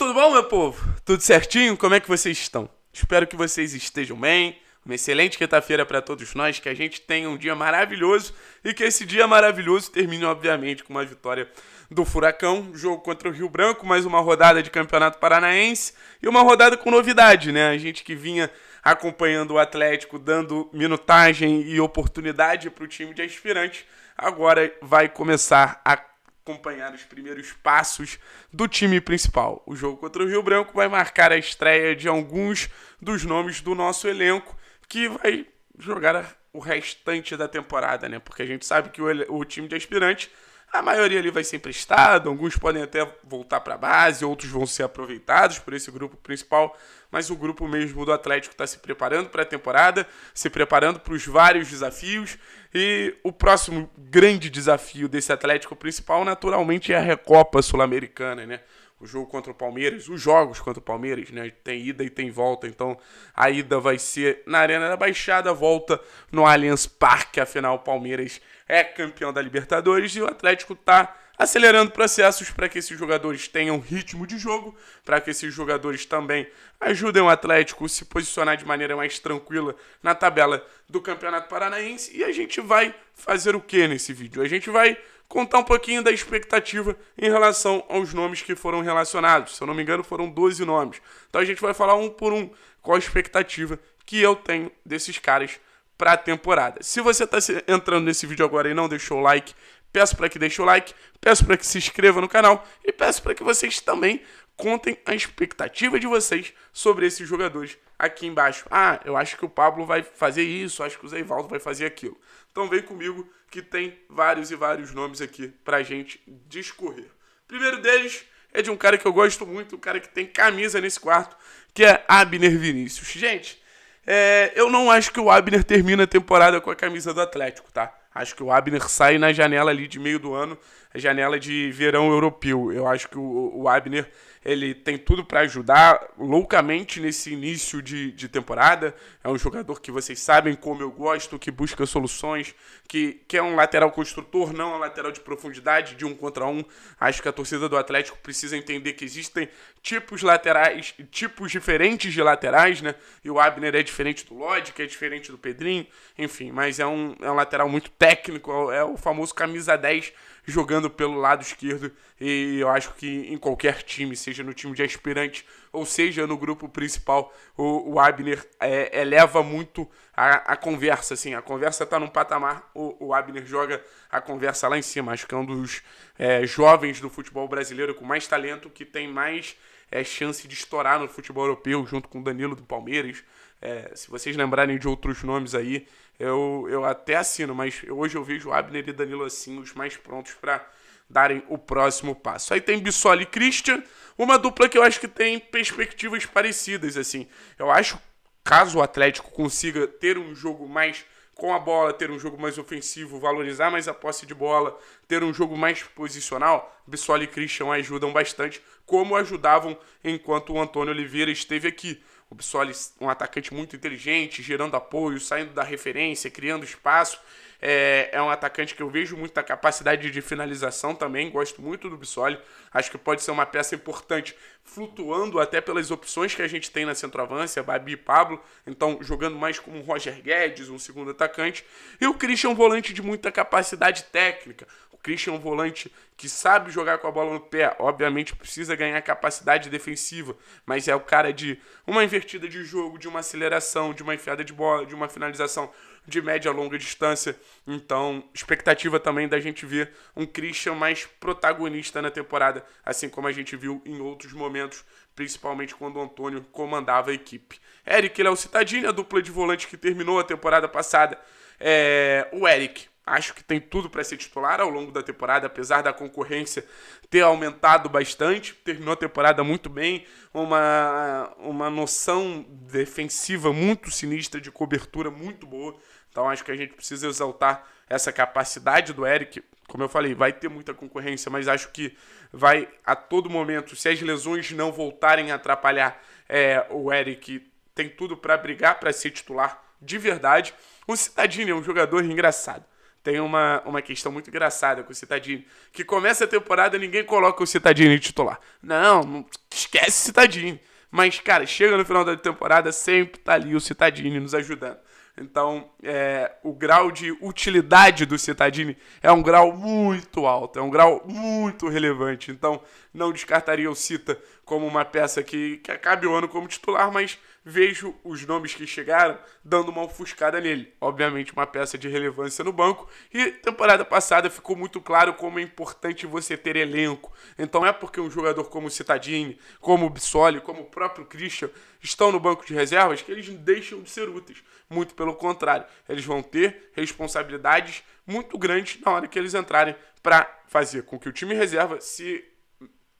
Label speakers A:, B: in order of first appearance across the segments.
A: Tudo bom, meu povo? Tudo certinho? Como é que vocês estão? Espero que vocês estejam bem. Uma excelente quinta-feira para todos nós, que a gente tenha um dia maravilhoso e que esse dia maravilhoso termine, obviamente, com uma vitória do Furacão. Jogo contra o Rio Branco, mais uma rodada de Campeonato Paranaense e uma rodada com novidade, né? A gente que vinha acompanhando o Atlético, dando minutagem e oportunidade para o time de aspirante, agora vai começar a acompanhar os primeiros passos do time principal. O jogo contra o Rio Branco vai marcar a estreia de alguns dos nomes do nosso elenco que vai jogar o restante da temporada, né? Porque a gente sabe que o, o time de aspirante a maioria ali vai ser emprestado, alguns podem até voltar para a base, outros vão ser aproveitados por esse grupo principal, mas o grupo mesmo do Atlético está se preparando para a temporada, se preparando para os vários desafios. E o próximo grande desafio desse Atlético principal, naturalmente, é a Recopa Sul-Americana, né? o jogo contra o Palmeiras, os jogos contra o Palmeiras, né? Tem ida e tem volta, então a ida vai ser na Arena da Baixada, volta no Allianz Parque, afinal o Palmeiras é campeão da Libertadores e o Atlético tá acelerando processos para que esses jogadores tenham ritmo de jogo, para que esses jogadores também ajudem o Atlético a se posicionar de maneira mais tranquila na tabela do Campeonato Paranaense e a gente vai fazer o que nesse vídeo? A gente vai contar um pouquinho da expectativa em relação aos nomes que foram relacionados. Se eu não me engano, foram 12 nomes. Então a gente vai falar um por um qual a expectativa que eu tenho desses caras para a temporada. Se você está entrando nesse vídeo agora e não deixou o like, peço para que deixe o like, peço para que se inscreva no canal e peço para que vocês também contem a expectativa de vocês sobre esses jogadores aqui embaixo. Ah, eu acho que o Pablo vai fazer isso, acho que o Zeivaldo vai fazer aquilo. Então vem comigo que tem vários e vários nomes aqui pra gente discorrer. primeiro deles é de um cara que eu gosto muito, um cara que tem camisa nesse quarto, que é Abner Vinícius. Gente, é, eu não acho que o Abner termina a temporada com a camisa do Atlético, tá? Acho que o Abner sai na janela ali de meio do ano, a janela de verão europeu. Eu acho que o, o Abner ele tem tudo para ajudar loucamente nesse início de, de temporada. É um jogador que vocês sabem como eu gosto, que busca soluções, que, que é um lateral construtor, não é um lateral de profundidade, de um contra um. Acho que a torcida do Atlético precisa entender que existem tipos laterais, tipos diferentes de laterais, né? E o Abner é diferente do Lodge, que é diferente do Pedrinho, enfim, mas é um, é um lateral muito técnico, é o é famoso camisa 10 jogando pelo lado esquerdo. E eu acho que em qualquer time, seja no time de aspirante ou seja no grupo principal, o, o Abner é, eleva muito a, a, conversa. Assim, a conversa está num patamar, o, o, Abner joga a conversa lá em cima. Acho que é um dos é, jovens do futebol brasileiro com mais talento, que tem mais é, chance de estourar no futebol europeu, junto com o Danilo do Palmeiras. É, se vocês lembrarem de outros nomes aí, eu, eu até assino, mas hoje eu vejo Abner e Danilo assim, os mais prontos para darem o próximo passo. Aí tem Bissoli e Christian, uma dupla que eu acho que tem perspectivas parecidas, assim. Eu acho, caso o Atlético consiga ter um jogo mais com a bola, ter um jogo mais ofensivo, valorizar mais a posse de bola, ter um jogo mais posicional, Bissoli e Christian ajudam bastante, como ajudavam enquanto o Antônio Oliveira esteve aqui. O Bissoli, um atacante muito inteligente, gerando apoio, saindo da referência, criando espaço. É, é um atacante que eu vejo muita capacidade de finalização também, gosto muito do Bissoli. Acho que pode ser uma peça importante, flutuando até pelas opções que a gente tem na centroavância, Babi e Pablo. Então, jogando mais como um Roger Guedes, um segundo atacante. E o Christian, um volante de muita capacidade técnica. O Christian, um volante que sabe jogar com a bola no pé, obviamente precisa ganhar capacidade defensiva, mas é o cara de uma invertida de jogo, de uma aceleração, de uma enfiada de bola, de uma finalização de média a longa distância. Então, expectativa também da gente ver um Christian mais protagonista na temporada, assim como a gente viu em outros momentos, principalmente quando o Antônio comandava a equipe. Eric Léo Citadini, a dupla de volante que terminou a temporada passada. É... O Eric, acho que tem tudo para ser titular ao longo da temporada, apesar da concorrência ter aumentado bastante. Terminou a temporada muito bem, uma, uma noção defensiva muito sinistra, de cobertura muito boa. Então acho que a gente precisa exaltar essa capacidade do Eric. Como eu falei, vai ter muita concorrência, mas acho que vai a todo momento, se as lesões não voltarem a atrapalhar é, o Eric, tem tudo para brigar para ser titular de verdade. O Citadini é um jogador engraçado. Tem uma, uma questão muito engraçada com o Citadini, que começa a temporada ninguém coloca o Citadini titular. Não, esquece o Citadini. Mas, cara, chega no final da temporada, sempre tá ali o Citadini nos ajudando. Então, é, o grau de utilidade do Citadini é um grau muito alto, é um grau muito relevante. Então, não descartaria o Cita como uma peça que, que acabe o ano como titular, mas vejo os nomes que chegaram dando uma ofuscada nele. Obviamente, uma peça de relevância no banco. E temporada passada ficou muito claro como é importante você ter elenco. Então, é porque um jogador como o Citadini, como o Bissoli, como o próprio Christian estão no banco de reservas que eles deixam de ser úteis. Muito pelo contrário, eles vão ter responsabilidades muito grandes na hora que eles entrarem para fazer com que o time reserva se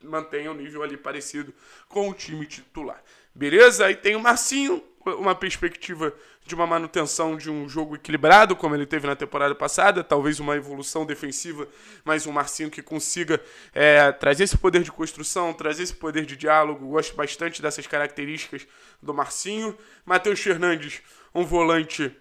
A: mantenha um nível ali parecido com o time titular. Beleza? Aí tem o Marcinho, assim, uma perspectiva de uma manutenção de um jogo equilibrado, como ele teve na temporada passada, talvez uma evolução defensiva, mas um Marcinho que consiga é, trazer esse poder de construção, trazer esse poder de diálogo. Gosto bastante dessas características do Marcinho. Matheus Fernandes, um volante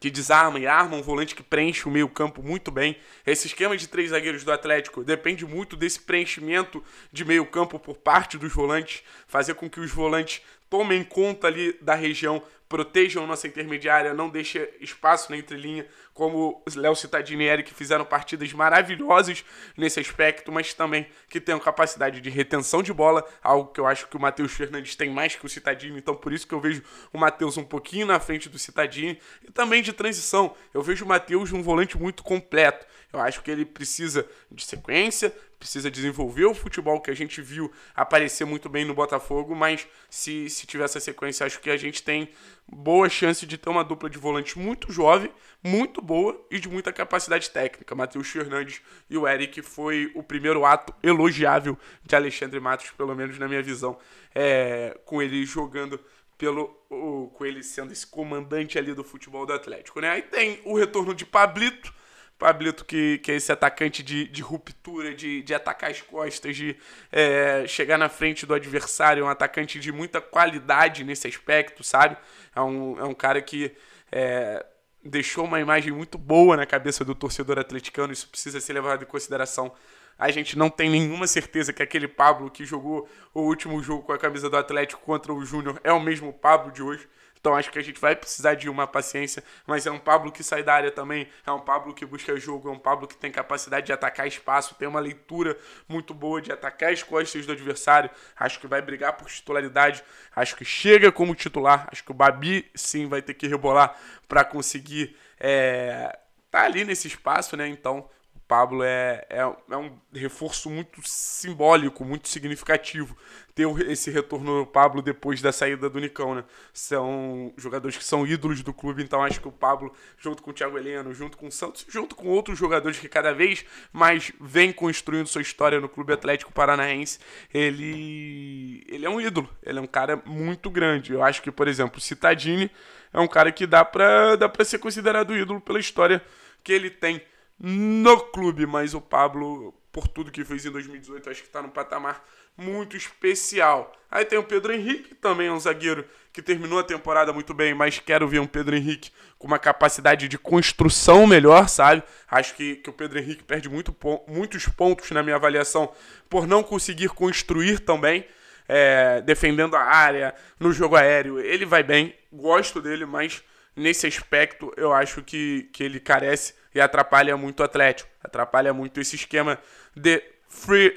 A: que desarma e arma, um volante que preenche o meio campo muito bem. Esse esquema de três zagueiros do Atlético depende muito desse preenchimento de meio campo por parte dos volantes, fazer com que os volantes tomem conta ali da região protejam nossa intermediária, não deixem espaço na entrelinha, como Léo Citadini e Eric fizeram partidas maravilhosas nesse aspecto, mas também que tenham capacidade de retenção de bola, algo que eu acho que o Matheus Fernandes tem mais que o Citadini, então por isso que eu vejo o Matheus um pouquinho na frente do Citadini, e também de transição. Eu vejo o Matheus um volante muito completo. Eu acho que ele precisa de sequência, precisa desenvolver o futebol que a gente viu aparecer muito bem no Botafogo, mas se, se tiver essa sequência, acho que a gente tem boa chance de ter uma dupla de volante muito jovem, muito boa e de muita capacidade técnica. Matheus Fernandes e o Eric foi o primeiro ato elogiável de Alexandre Matos, pelo menos na minha visão, é, com ele jogando pelo o, com ele sendo esse comandante ali do futebol do Atlético, né? Aí tem o retorno de Pablito, Pablito, que, que é esse atacante de, de ruptura, de, de atacar as costas, de é, chegar na frente do adversário, é um atacante de muita qualidade nesse aspecto, sabe? É um, é um cara que é, deixou uma imagem muito boa na cabeça do torcedor atleticano, isso precisa ser levado em consideração. A gente não tem nenhuma certeza que aquele Pablo que jogou o último jogo com a camisa do Atlético contra o Júnior é o mesmo Pablo de hoje. Então acho que a gente vai precisar de uma paciência, mas é um Pablo que sai da área também, é um Pablo que busca jogo, é um Pablo que tem capacidade de atacar espaço, tem uma leitura muito boa de atacar as costas do adversário. Acho que vai brigar por titularidade, acho que chega como titular, acho que o Babi sim vai ter que rebolar para conseguir é, tá ali nesse espaço, né? Então Pablo é, é, é, um reforço muito simbólico, muito significativo. Ter esse retorno do Pablo depois da saída do Nicão, né? São jogadores que são ídolos do clube, então acho que o Pablo, junto com o Thiago Heleno, junto com o Santos, junto com outros jogadores que cada vez mais vem construindo sua história no Clube Atlético Paranaense, ele, ele é um ídolo, ele é um cara muito grande. Eu acho que, por exemplo, o Citadini é um cara que dá para dá ser considerado ídolo pela história que ele tem no clube, mas o Pablo, por tudo que fez em 2018, acho que está num patamar muito especial. Aí tem o Pedro Henrique, também é um zagueiro que terminou a temporada muito bem, mas quero ver um Pedro Henrique com uma capacidade de construção melhor, sabe? Acho que, que o Pedro Henrique perde muito, muitos pontos na minha avaliação por não conseguir construir também. É, defendendo a área, no jogo aéreo, ele vai bem, gosto dele, mas nesse aspecto eu acho que, que ele carece e atrapalha muito o Atlético, atrapalha muito esse esquema de free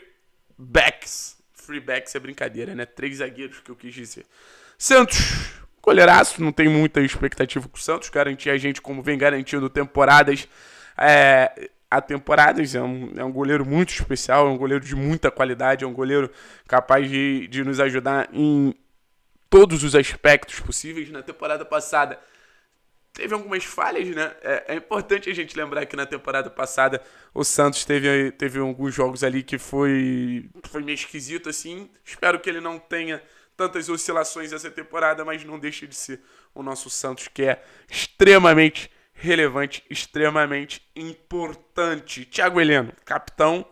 A: backs. Free backs é brincadeira, né? Três zagueiros que eu quis dizer. Santos, colheraço, não tem muita expectativa com o Santos, garantir a gente como vem garantindo temporadas. É, temporadas, é um, é um goleiro muito especial, é um goleiro de muita qualidade, é um goleiro capaz de, de nos ajudar em todos os aspectos possíveis. Na temporada passada, teve algumas falhas, né? É, é, importante a gente lembrar que na temporada passada o Santos teve, teve alguns jogos ali que foi, foi meio esquisito, assim. Espero que ele não tenha tantas oscilações essa temporada, mas não deixa de ser o nosso Santos, que é extremamente relevante, extremamente importante. Thiago Heleno, capitão,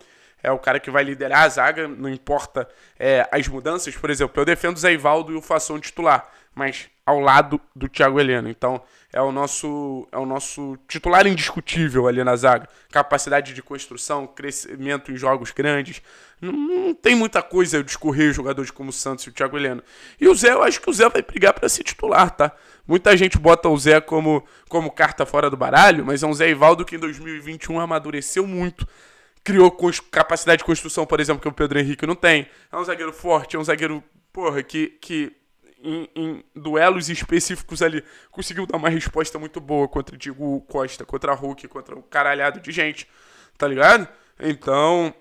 A: é o cara que vai liderar a zaga, não importa é, as mudanças. Por exemplo, eu defendo o Zé Ivaldo e o Fação titular mas ao lado do Thiago Heleno. Então, é o nosso é o nosso titular indiscutível ali na zaga. Capacidade de construção, crescimento em jogos grandes. Não, não tem muita coisa eu discorrer jogadores como o Santos e o Thiago Heleno. E o Zé, eu acho que o Zé vai brigar para ser titular, tá? Muita gente bota o Zé como como carta fora do baralho, mas é um Zé Ivaldo que em 2021 amadureceu muito criou capacidade de construção, por exemplo, que o Pedro Henrique não tem. É um zagueiro forte, é um zagueiro, porra, que, que em, em, duelos específicos ali, conseguiu dar uma resposta muito boa contra Diego Costa, contra Hulk, contra o um caralhado de gente, tá ligado? Então,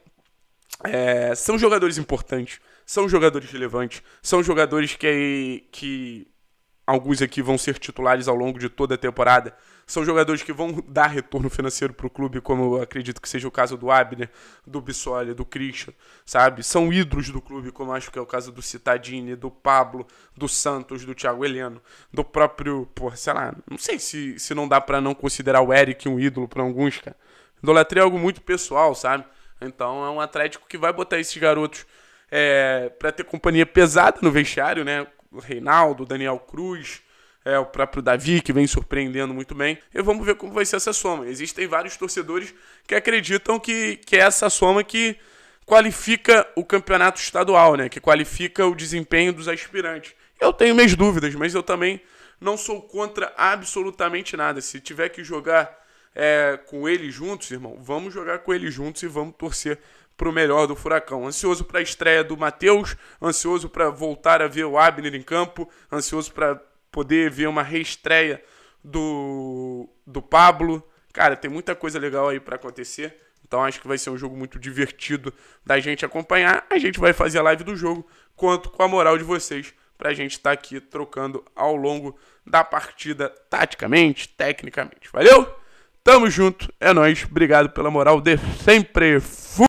A: é, são jogadores importantes, são jogadores relevantes, são jogadores que, que alguns aqui vão ser titulares ao longo de toda a temporada, são jogadores que vão dar retorno financeiro para o clube, como eu acredito que seja o caso do Abner, do Bissoli, do Christian, sabe? São ídolos do clube, como acho que é o caso do Citadini, do Pablo, do Santos, do Thiago Heleno, do próprio, porra, sei lá, não sei se, se não dá para não considerar o Eric um ídolo para alguns, cara. Idolatria é algo muito pessoal, sabe? Então é um Atlético que vai botar esses garotos é, para ter companhia pesada no vestiário, né? Reinaldo, Daniel Cruz, é, o próprio Davi, que vem surpreendendo muito bem. E vamos ver como vai ser essa soma. Existem vários torcedores que acreditam que, que é essa soma que qualifica o campeonato estadual, né? Que qualifica o desempenho dos aspirantes. Eu tenho minhas dúvidas, mas eu também não sou contra absolutamente nada. Se tiver que jogar é, com eles juntos, irmão, vamos jogar com eles juntos e vamos torcer pro melhor do Furacão. Ansioso para a estreia do Matheus, ansioso para voltar a ver o Abner em campo, ansioso para poder ver uma reestreia do, do Pablo. Cara, tem muita coisa legal aí para acontecer. Então acho que vai ser um jogo muito divertido da gente acompanhar. A gente vai fazer a live do jogo, quanto com a moral de vocês, para a gente estar tá aqui trocando ao longo da partida, taticamente, tecnicamente. Valeu? Tamo junto, é nóis. Obrigado pela moral de sempre. Fui!